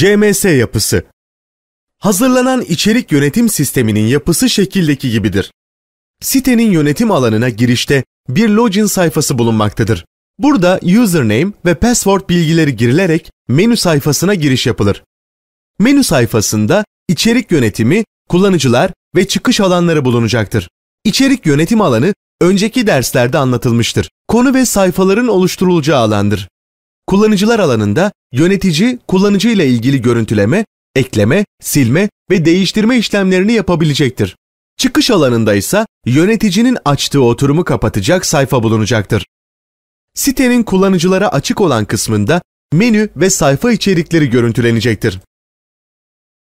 CMS yapısı Hazırlanan içerik yönetim sisteminin yapısı şekildeki gibidir. Sitenin yönetim alanına girişte bir login sayfası bulunmaktadır. Burada username ve password bilgileri girilerek menü sayfasına giriş yapılır. Menü sayfasında içerik yönetimi, kullanıcılar ve çıkış alanları bulunacaktır. İçerik yönetim alanı önceki derslerde anlatılmıştır. Konu ve sayfaların oluşturulacağı alandır. Kullanıcılar alanında yönetici kullanıcı ile ilgili görüntüleme, ekleme, silme ve değiştirme işlemlerini yapabilecektir. Çıkış alanında ise yöneticinin açtığı oturumu kapatacak sayfa bulunacaktır. Sitenin kullanıcılara açık olan kısmında menü ve sayfa içerikleri görüntülenecektir.